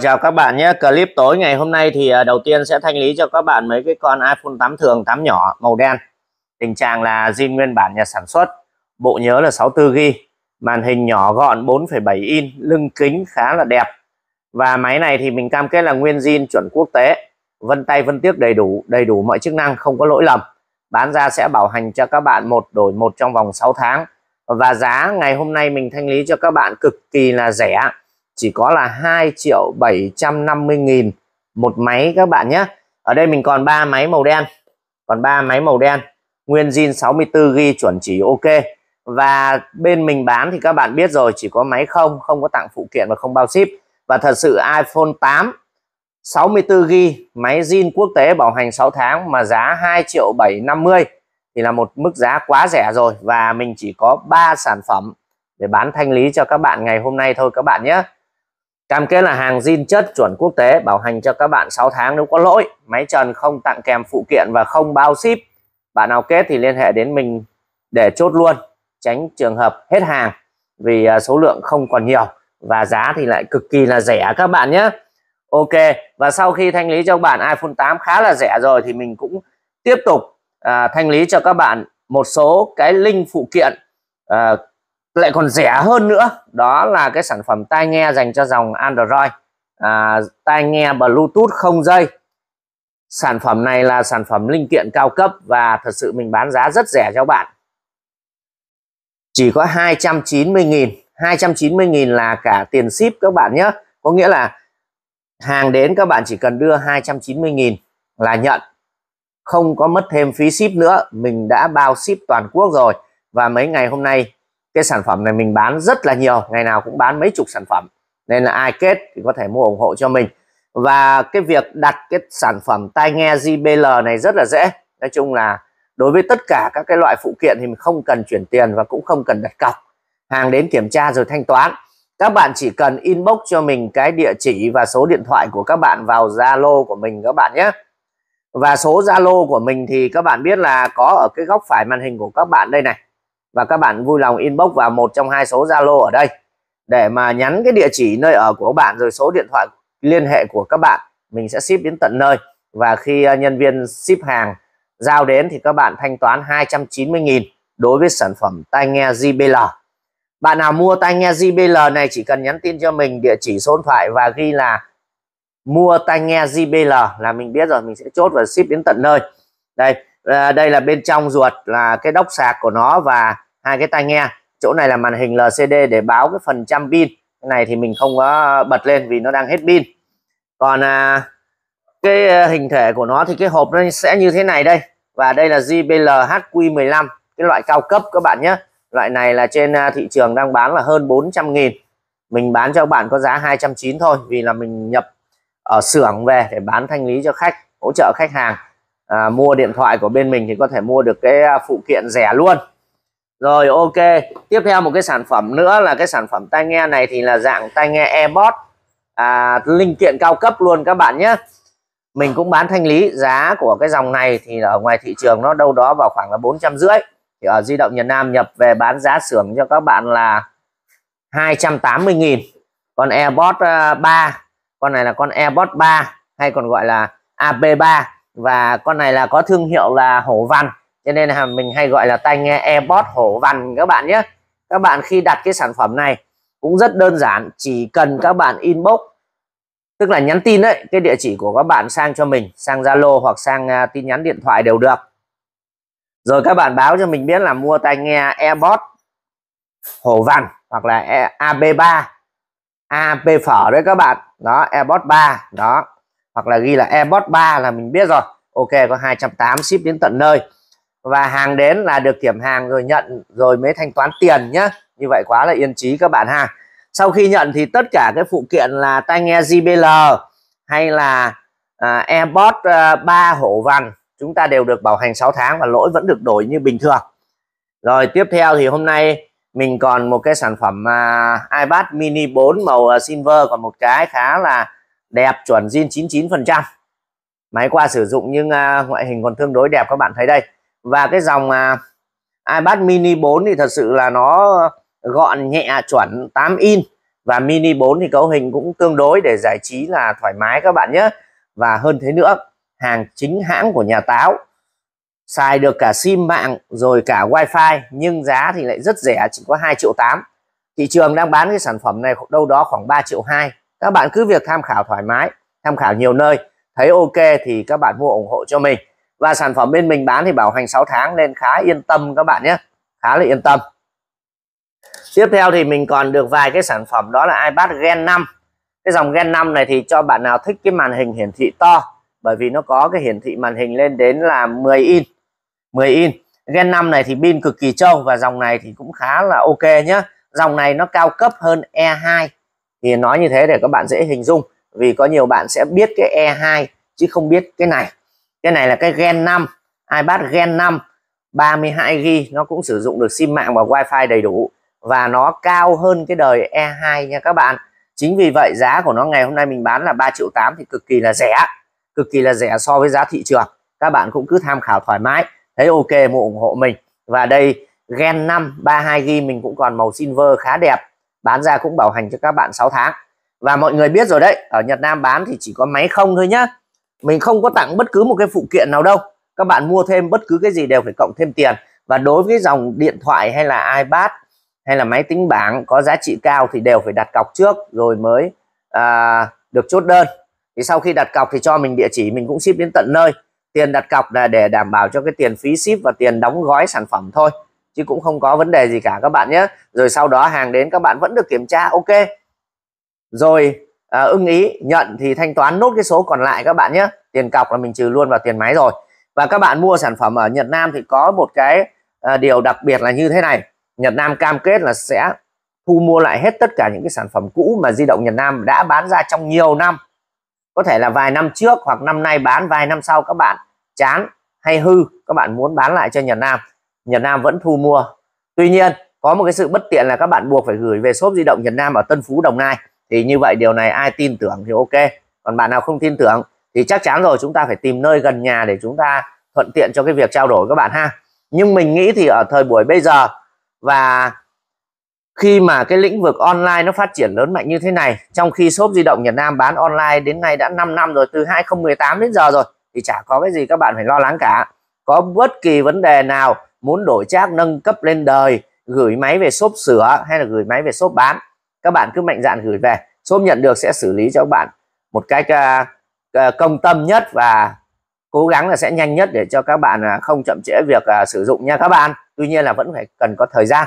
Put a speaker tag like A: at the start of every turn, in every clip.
A: Chào các bạn nhé, clip tối ngày hôm nay thì à, đầu tiên sẽ thanh lý cho các bạn mấy cái con iPhone 8 thường 8 nhỏ màu đen Tình trạng là zin nguyên bản nhà sản xuất, bộ nhớ là 64GB, màn hình nhỏ gọn 4,7 in, lưng kính khá là đẹp Và máy này thì mình cam kết là nguyên zin chuẩn quốc tế, vân tay vân tiếc đầy đủ, đầy đủ mọi chức năng, không có lỗi lầm Bán ra sẽ bảo hành cho các bạn một đổi một trong vòng 6 tháng Và giá ngày hôm nay mình thanh lý cho các bạn cực kỳ là rẻ chỉ có là 2 triệu 750 nghìn một máy các bạn nhé ở đây mình còn 3 máy màu đen còn 3 máy màu đen nguyên zin 64GB chuẩn chỉ ok và bên mình bán thì các bạn biết rồi chỉ có máy không không có tặng phụ kiện và không bao ship và thật sự iPhone 8 64GB máy zin quốc tế bảo hành 6 tháng mà giá 2 triệu 750 thì là một mức giá quá rẻ rồi và mình chỉ có 3 sản phẩm để bán thanh lý cho các bạn ngày hôm nay thôi các bạn nhé Cam kết là hàng zin chất chuẩn quốc tế bảo hành cho các bạn 6 tháng nếu có lỗi. Máy trần không tặng kèm phụ kiện và không bao ship. Bạn nào kết thì liên hệ đến mình để chốt luôn. Tránh trường hợp hết hàng vì à, số lượng không còn nhiều và giá thì lại cực kỳ là rẻ các bạn nhé. Ok và sau khi thanh lý cho bạn iPhone 8 khá là rẻ rồi thì mình cũng tiếp tục à, thanh lý cho các bạn một số cái link phụ kiện à, lại còn rẻ hơn nữa đó là cái sản phẩm tai nghe dành cho dòng Android à, tai nghe Bluetooth không dây sản phẩm này là sản phẩm linh kiện cao cấp và thật sự mình bán giá rất rẻ cho bạn chỉ có 290.000 290.000 là cả tiền ship các bạn nhé có nghĩa là hàng đến các bạn chỉ cần đưa 290.000 là nhận không có mất thêm phí ship nữa mình đã bao ship toàn quốc rồi và mấy ngày hôm nay cái sản phẩm này mình bán rất là nhiều ngày nào cũng bán mấy chục sản phẩm nên là ai kết thì có thể mua ủng hộ cho mình và cái việc đặt cái sản phẩm tai nghe JBL này rất là dễ nói chung là đối với tất cả các cái loại phụ kiện thì mình không cần chuyển tiền và cũng không cần đặt cọc hàng đến kiểm tra rồi thanh toán các bạn chỉ cần inbox cho mình cái địa chỉ và số điện thoại của các bạn vào Zalo của mình các bạn nhé và số Zalo của mình thì các bạn biết là có ở cái góc phải màn hình của các bạn đây này và các bạn vui lòng inbox vào một trong hai số Zalo ở đây để mà nhắn cái địa chỉ nơi ở của bạn rồi số điện thoại liên hệ của các bạn mình sẽ ship đến tận nơi và khi à, nhân viên ship hàng giao đến thì các bạn thanh toán 290.000 đối với sản phẩm tai nghe JBL bạn nào mua tai nghe JBL này chỉ cần nhắn tin cho mình địa chỉ số điện thoại và ghi là mua tai nghe JBL là mình biết rồi mình sẽ chốt và ship đến tận nơi đây à, đây là bên trong ruột là cái đốc sạc của nó và hai cái tai nghe chỗ này là màn hình LCD để báo cái phần trăm pin cái này thì mình không có bật lên vì nó đang hết pin còn à, cái à, hình thể của nó thì cái hộp nó sẽ như thế này đây và đây là JBL HQ15 cái loại cao cấp các bạn nhé loại này là trên à, thị trường đang bán là hơn 400 nghìn mình bán cho các bạn có giá 290 thôi vì là mình nhập ở xưởng về để bán thanh lý cho khách hỗ trợ khách hàng à, mua điện thoại của bên mình thì có thể mua được cái à, phụ kiện rẻ luôn rồi ok tiếp theo một cái sản phẩm nữa là cái sản phẩm tai nghe này thì là dạng tai nghe Airpods à, linh kiện cao cấp luôn các bạn nhé mình cũng bán thanh lý giá của cái dòng này thì ở ngoài thị trường nó đâu đó vào khoảng là bốn trăm rưỡi thì ở di động Nhật Nam nhập về bán giá xưởng cho các bạn là 280.000 con Airpods 3 à, con này là con Airpods 3 hay còn gọi là AP3 và con này là có thương hiệu là Hổ Văn cho nên là mình hay gọi là tai nghe Airpods hổ vằn các bạn nhé các bạn khi đặt cái sản phẩm này cũng rất đơn giản chỉ cần các bạn inbox tức là nhắn tin đấy cái địa chỉ của các bạn sang cho mình sang Zalo hoặc sang à, tin nhắn điện thoại đều được rồi các bạn báo cho mình biết là mua tai nghe Airpods hổ vằn hoặc là AB3 AP phở đấy các bạn đó Airpods 3 đó hoặc là ghi là Airpods 3 là mình biết rồi ok có 208 ship đến tận nơi và hàng đến là được kiểm hàng rồi nhận rồi mới thanh toán tiền nhá như vậy quá là yên trí các bạn ha sau khi nhận thì tất cả cái phụ kiện là tai nghe JBL hay là à, AirPods à, 3 hổ vằn chúng ta đều được bảo hành 6 tháng và lỗi vẫn được đổi như bình thường rồi tiếp theo thì hôm nay mình còn một cái sản phẩm à, iPad mini 4 màu à, silver còn một cái khá là đẹp chuẩn zin 99% máy qua sử dụng nhưng à, ngoại hình còn tương đối đẹp các bạn thấy đây và cái dòng à, iPad mini 4 thì thật sự là nó gọn nhẹ chuẩn 8 in và mini 4 thì cấu hình cũng tương đối để giải trí là thoải mái các bạn nhé và hơn thế nữa hàng chính hãng của nhà táo xài được cả sim mạng rồi cả wifi nhưng giá thì lại rất rẻ chỉ có 2 triệu 8 thị trường đang bán cái sản phẩm này đâu đó khoảng 3 triệu 2 các bạn cứ việc tham khảo thoải mái tham khảo nhiều nơi thấy ok thì các bạn mua ủng hộ cho mình và sản phẩm bên mình bán thì bảo hành 6 tháng nên khá yên tâm các bạn nhé khá là yên tâm tiếp theo thì mình còn được vài cái sản phẩm đó là iPad Gen 5 cái dòng Gen 5 này thì cho bạn nào thích cái màn hình hiển thị to bởi vì nó có cái hiển thị màn hình lên đến là 10 in 10 in Gen 5 này thì pin cực kỳ trâu và dòng này thì cũng khá là ok nhé dòng này nó cao cấp hơn E2 thì nói như thế để các bạn dễ hình dung vì có nhiều bạn sẽ biết cái E2 chứ không biết cái này cái này là cái gen 5 iPad gen 5 32 g nó cũng sử dụng được sim mạng và wifi đầy đủ và nó cao hơn cái đời E2 nha các bạn chính vì vậy giá của nó ngày hôm nay mình bán là 3 triệu 8 thì cực kỳ là rẻ cực kỳ là rẻ so với giá thị trường các bạn cũng cứ tham khảo thoải mái thấy ok mua ủng hộ mình và đây Gen 5 32 g mình cũng còn màu silver khá đẹp bán ra cũng bảo hành cho các bạn 6 tháng và mọi người biết rồi đấy ở Nhật Nam bán thì chỉ có máy không thôi nhá mình không có tặng bất cứ một cái phụ kiện nào đâu các bạn mua thêm bất cứ cái gì đều phải cộng thêm tiền và đối với dòng điện thoại hay là iPad hay là máy tính bảng có giá trị cao thì đều phải đặt cọc trước rồi mới à, được chốt đơn thì sau khi đặt cọc thì cho mình địa chỉ mình cũng ship đến tận nơi tiền đặt cọc là để đảm bảo cho cái tiền phí ship và tiền đóng gói sản phẩm thôi chứ cũng không có vấn đề gì cả các bạn nhé rồi sau đó hàng đến các bạn vẫn được kiểm tra ok rồi à, ưng ý nhận thì thanh toán nốt cái số còn lại các bạn nhé tiền cọc là mình trừ luôn vào tiền máy rồi và các bạn mua sản phẩm ở Nhật Nam thì có một cái à, điều đặc biệt là như thế này Nhật Nam cam kết là sẽ thu mua lại hết tất cả những cái sản phẩm cũ mà di động Nhật Nam đã bán ra trong nhiều năm có thể là vài năm trước hoặc năm nay bán vài năm sau các bạn chán hay hư các bạn muốn bán lại cho Nhật Nam Nhật Nam vẫn thu mua tuy nhiên có một cái sự bất tiện là các bạn buộc phải gửi về shop di động Nhật Nam ở Tân Phú Đồng Nai thì như vậy điều này ai tin tưởng thì ok còn bạn nào không tin tưởng thì chắc chắn rồi chúng ta phải tìm nơi gần nhà để chúng ta thuận tiện cho cái việc trao đổi các bạn ha nhưng mình nghĩ thì ở thời buổi bây giờ và khi mà cái lĩnh vực online nó phát triển lớn mạnh như thế này trong khi shop di động Việt Nam bán online đến nay đã 5 năm rồi từ 2018 đến giờ rồi thì chả có cái gì các bạn phải lo lắng cả có bất kỳ vấn đề nào muốn đổi trác nâng cấp lên đời gửi máy về shop sửa hay là gửi máy về shop bán các bạn cứ mạnh dạn gửi về shop nhận được sẽ xử lý cho các bạn một cách uh, công tâm nhất và cố gắng là sẽ nhanh nhất để cho các bạn à, không chậm trễ việc uh, sử dụng nha các bạn tuy nhiên là vẫn phải cần có thời gian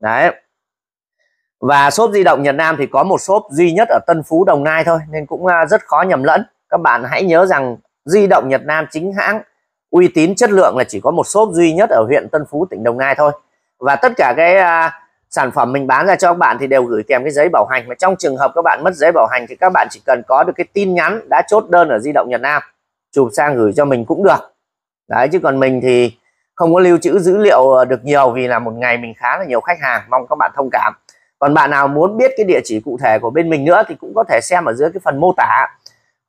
A: đấy và shop di động Nhật Nam thì có một shop duy nhất ở Tân Phú Đồng Nai thôi nên cũng rất khó nhầm lẫn các bạn hãy nhớ rằng di động Nhật Nam chính hãng uy tín chất lượng là chỉ có một shop duy nhất ở huyện Tân Phú tỉnh Đồng Nai thôi và tất cả cái sản phẩm mình bán ra cho các bạn thì đều gửi kèm cái giấy bảo hành mà trong trường hợp các bạn mất giấy bảo hành thì các bạn chỉ cần có được cái tin nhắn đã chốt đơn ở di động Nhật Nam chụp sang gửi cho mình cũng được đấy chứ còn mình thì không có lưu trữ dữ liệu được nhiều vì là một ngày mình khá là nhiều khách hàng mong các bạn thông cảm còn bạn nào muốn biết cái địa chỉ cụ thể của bên mình nữa thì cũng có thể xem ở dưới cái phần mô tả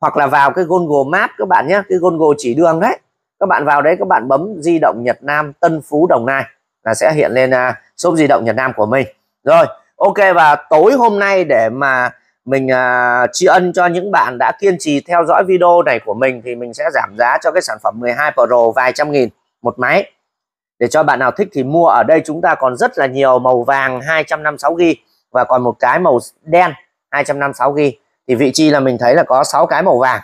A: hoặc là vào cái Google Map các bạn nhé cái Google chỉ đường đấy các bạn vào đấy các bạn bấm di động Nhật Nam Tân Phú Đồng Nai là sẽ hiện lên uh, shop di động nhật Nam của mình rồi ok và tối hôm nay để mà mình uh, tri ân cho những bạn đã kiên trì theo dõi video này của mình thì mình sẽ giảm giá cho cái sản phẩm 12 Pro vài trăm nghìn một máy để cho bạn nào thích thì mua ở đây chúng ta còn rất là nhiều màu vàng 256GB và còn một cái màu đen 256GB thì vị trí là mình thấy là có 6 cái màu vàng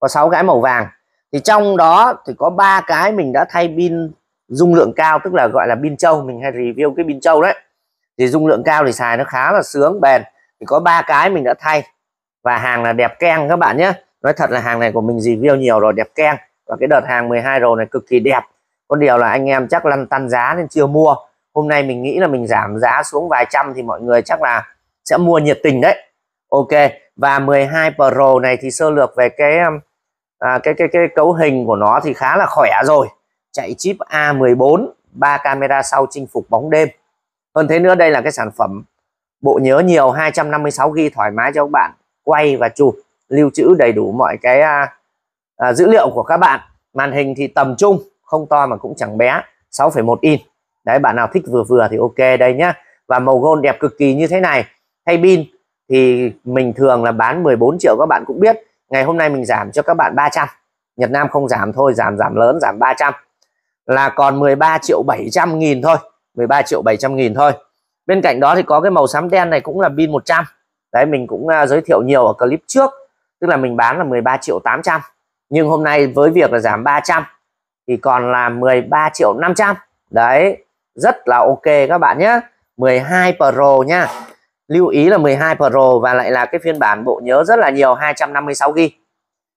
A: có 6 cái màu vàng thì trong đó thì có ba cái mình đã thay pin dung lượng cao tức là gọi là pin trâu mình hay review cái pin trâu đấy thì dung lượng cao thì xài nó khá là sướng bền thì có ba cái mình đã thay và hàng là đẹp keng các bạn nhé nói thật là hàng này của mình review nhiều rồi đẹp keng và cái đợt hàng 12 rồi này cực kỳ đẹp có điều là anh em chắc lăn tăn giá nên chưa mua hôm nay mình nghĩ là mình giảm giá xuống vài trăm thì mọi người chắc là sẽ mua nhiệt tình đấy ok và 12 Pro này thì sơ lược về cái um, à, cái cái cái cấu hình của nó thì khá là khỏe rồi chạy chip A14 3 camera sau chinh phục bóng đêm hơn thế nữa đây là cái sản phẩm bộ nhớ nhiều 256GB thoải mái cho các bạn quay và chụp lưu trữ đầy đủ mọi cái à, à, dữ liệu của các bạn màn hình thì tầm trung không to mà cũng chẳng bé 6,1 in đấy bạn nào thích vừa vừa thì ok đây nhá và màu gold đẹp cực kỳ như thế này thay pin thì mình thường là bán 14 triệu các bạn cũng biết ngày hôm nay mình giảm cho các bạn 300 Nhật Nam không giảm thôi giảm giảm lớn giảm 300 là còn 13 triệu 700 nghìn thôi 13 triệu 700 nghìn thôi bên cạnh đó thì có cái màu xám đen này cũng là pin 100 đấy mình cũng à, giới thiệu nhiều ở clip trước tức là mình bán là 13 triệu 800 nhưng hôm nay với việc là giảm 300 thì còn là 13 triệu 500 đấy rất là ok các bạn nhé 12 Pro nhá lưu ý là 12 Pro và lại là cái phiên bản bộ nhớ rất là nhiều 256 GB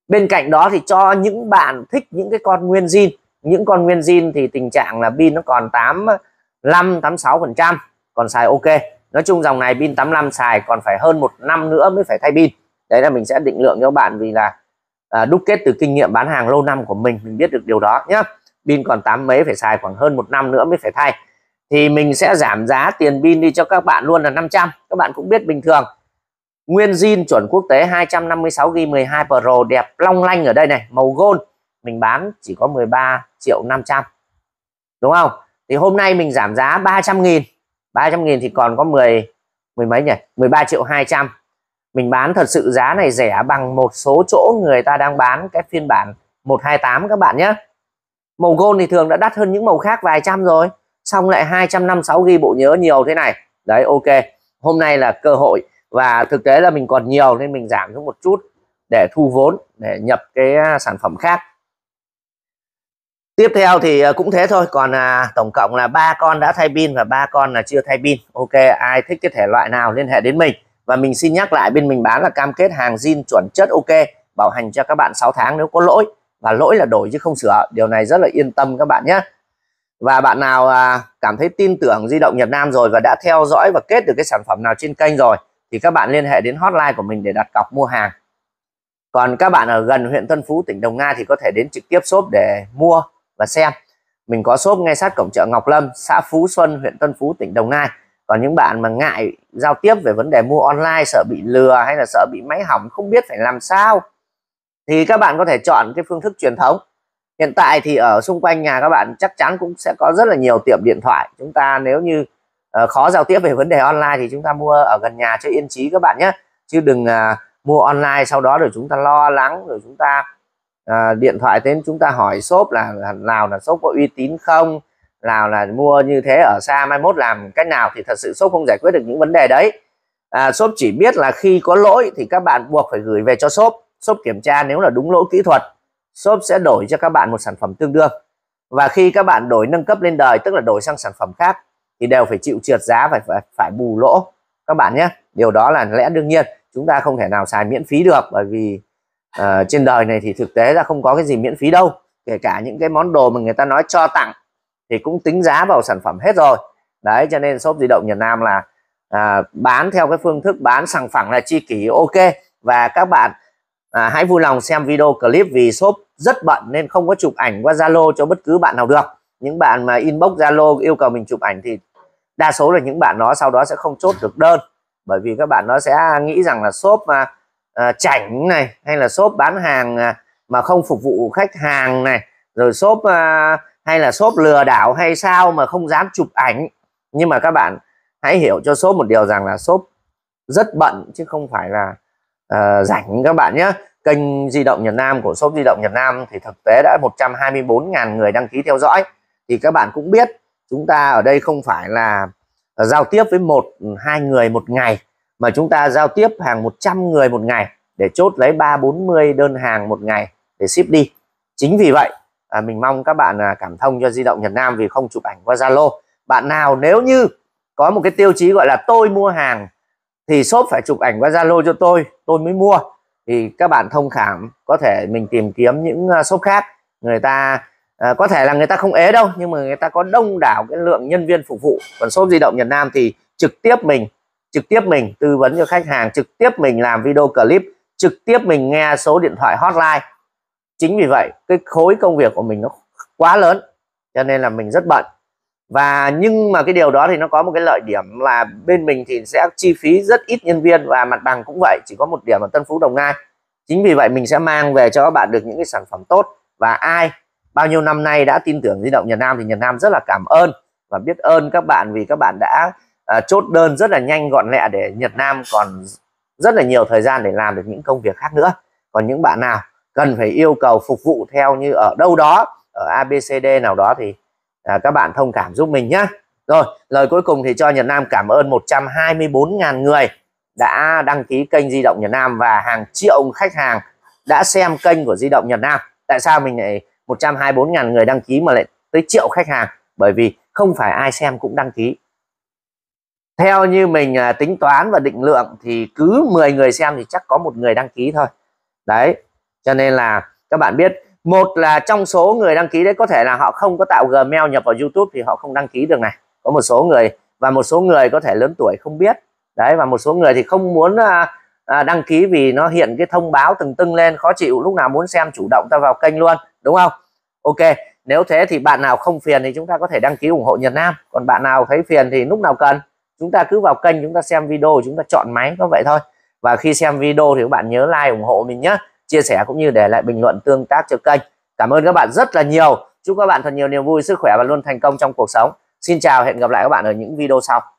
A: bên cạnh đó thì cho những bạn thích những cái con nguyên zin những con nguyên zin thì tình trạng là pin nó còn 85 86 phần trăm còn xài ok nói chung dòng này pin 85 xài còn phải hơn một năm nữa mới phải thay pin đấy là mình sẽ định lượng cho các bạn vì là à, đúc kết từ kinh nghiệm bán hàng lâu năm của mình mình biết được điều đó nhé pin còn tám mấy phải xài khoảng hơn một năm nữa mới phải thay thì mình sẽ giảm giá tiền pin đi cho các bạn luôn là 500 các bạn cũng biết bình thường nguyên zin chuẩn quốc tế 256 g 12 pro đẹp long lanh ở đây này màu gold mình bán chỉ có 13 triệu 500 đúng không thì hôm nay mình giảm giá 300 nghìn 300 nghìn thì còn có 10 mười mấy nhỉ 13 triệu 200 mình bán thật sự giá này rẻ bằng một số chỗ người ta đang bán cái phiên bản 128 các bạn nhé màu gold thì thường đã đắt hơn những màu khác vài trăm rồi xong lại 256 ghi bộ nhớ nhiều thế này đấy ok hôm nay là cơ hội và thực tế là mình còn nhiều nên mình giảm xuống một chút để thu vốn để nhập cái à, sản phẩm khác tiếp theo thì ờ, cũng thế thôi còn à, tổng cộng là ba con đã thay pin và ba con là chưa thay pin ok ai thích cái thể loại nào liên hệ đến mình và mình xin nhắc lại bên mình bán là cam kết hàng zin chuẩn chất ok bảo hành cho các bạn 6 tháng nếu có lỗi và lỗi là đổi chứ không sửa điều này rất là yên tâm các bạn nhé và bạn nào à, cảm thấy tin tưởng di động Nhật Nam rồi và đã theo dõi và kết được cái sản phẩm nào trên kênh rồi thì các bạn liên hệ đến hotline của mình để đặt cọc mua hàng còn các bạn ở gần huyện Tân Phú tỉnh Đồng Nai thì có thể đến trực tiếp shop để mua và xem mình có shop ngay sát cổng chợ Ngọc Lâm xã Phú Xuân huyện Tân Phú tỉnh Đồng Nai còn những bạn mà ngại giao tiếp về vấn đề mua online sợ bị lừa hay là sợ bị máy hỏng không biết phải làm sao thì các bạn có thể chọn cái phương thức truyền thống hiện tại thì ở xung quanh nhà các bạn chắc chắn cũng sẽ có rất là nhiều tiệm điện thoại chúng ta nếu như uh, khó giao tiếp về vấn đề online thì chúng ta mua ở gần nhà cho yên trí các bạn nhé chứ đừng uh, mua online sau đó rồi chúng ta lo lắng rồi chúng ta à, điện thoại đến chúng ta hỏi shop là, nào là shop có uy tín không nào là mua như thế ở xa mai mốt làm cách nào thì thật sự shop không giải quyết được những vấn đề đấy à, shop chỉ biết là khi có lỗi thì các bạn buộc phải gửi về cho shop shop kiểm tra nếu là đúng lỗi kỹ thuật shop sẽ đổi cho các bạn một sản phẩm tương đương và khi các bạn đổi nâng cấp lên đời tức là đổi sang sản phẩm khác thì đều phải chịu trượt giá phải phải, phải bù lỗ các bạn nhé điều đó là lẽ đương nhiên chúng ta không thể nào xài miễn phí được bởi vì à, trên đời này thì thực tế là không có cái gì miễn phí đâu kể cả những cái món đồ mà người ta nói cho tặng thì cũng tính giá vào sản phẩm hết rồi đấy cho nên shop di động Việt Nam là à, bán theo cái phương thức bán sàng phẳng là chi kỷ ok và các bạn à, hãy vui lòng xem video clip vì shop rất bận nên không có chụp ảnh qua Zalo cho bất cứ bạn nào được những bạn mà inbox Zalo yêu cầu mình chụp ảnh thì đa số là những bạn đó sau đó sẽ không chốt được đơn bởi vì các bạn nó sẽ nghĩ rằng là shop mà À, chảnh này hay là shop bán hàng à, mà không phục vụ khách hàng này rồi shop à, hay là shop lừa đảo hay sao mà không dám chụp ảnh nhưng mà các bạn hãy hiểu cho shop một điều rằng là shop rất bận chứ không phải là à, rảnh các bạn nhé kênh di động Nhật Nam của shop di động Nhật Nam thì thực tế đã 124.000 người đăng ký theo dõi thì các bạn cũng biết chúng ta ở đây không phải là giao tiếp với một hai người một ngày mà chúng ta giao tiếp hàng 100 người một ngày để chốt lấy 3 40 đơn hàng một ngày để ship đi. Chính vì vậy à, mình mong các bạn à, cảm thông cho di động Nhật Nam vì không chụp ảnh qua Zalo. Bạn nào nếu như có một cái tiêu chí gọi là tôi mua hàng thì shop phải chụp ảnh qua Zalo cho tôi, tôi mới mua. Thì các bạn thông cảm có thể mình tìm kiếm những à, shop khác người ta à, có thể là người ta không ế đâu nhưng mà người ta có đông đảo cái lượng nhân viên phục vụ còn shop di động Nhật Nam thì trực tiếp mình trực tiếp mình tư vấn cho khách hàng trực tiếp mình làm video clip trực tiếp mình nghe số điện thoại hotline chính vì vậy cái khối công việc của mình nó quá lớn cho nên là mình rất bận và nhưng mà cái điều đó thì nó có một cái lợi điểm là bên mình thì sẽ chi phí rất ít nhân viên và mặt bằng cũng vậy chỉ có một điểm ở Tân Phú Đồng Nai chính vì vậy mình sẽ mang về cho các bạn được những cái sản phẩm tốt và ai bao nhiêu năm nay đã tin tưởng di động Nhật Nam thì Nhật Nam rất là cảm ơn và biết ơn các bạn vì các bạn đã à, chốt đơn rất là nhanh gọn lẹ để Nhật Nam còn rất là nhiều thời gian để làm được những công việc khác nữa còn những bạn nào cần phải yêu cầu phục vụ theo như ở đâu đó ở ABCD nào đó thì à, các bạn thông cảm giúp mình nhé rồi lời cuối cùng thì cho Nhật Nam cảm ơn 124.000 người đã đăng ký kênh di động Nhật Nam và hàng triệu khách hàng đã xem kênh của di động Nhật Nam tại sao mình lại 124.000 người đăng ký mà lại tới triệu khách hàng bởi vì không phải ai xem cũng đăng ký theo như mình à, tính toán và định lượng thì cứ 10 người xem thì chắc có một người đăng ký thôi đấy cho nên là các bạn biết một là trong số người đăng ký đấy có thể là họ không có tạo Gmail nhập vào YouTube thì họ không đăng ký được này có một số người và một số người có thể lớn tuổi không biết đấy và một số người thì không muốn à, à, đăng ký vì nó hiện cái thông báo từng tưng lên khó chịu lúc nào muốn xem chủ động ta vào kênh luôn đúng không ok nếu thế thì bạn nào không phiền thì chúng ta có thể đăng ký ủng hộ Nhật Nam còn bạn nào thấy phiền thì lúc nào cần chúng ta cứ vào kênh chúng ta xem video chúng ta chọn máy có vậy thôi và khi xem video thì các bạn nhớ like ủng hộ mình nhé chia sẻ cũng như để lại bình luận tương tác cho kênh cảm ơn các bạn rất là nhiều chúc các bạn thật nhiều niềm vui sức khỏe và luôn thành công trong cuộc sống xin chào hẹn gặp lại các bạn ở những video sau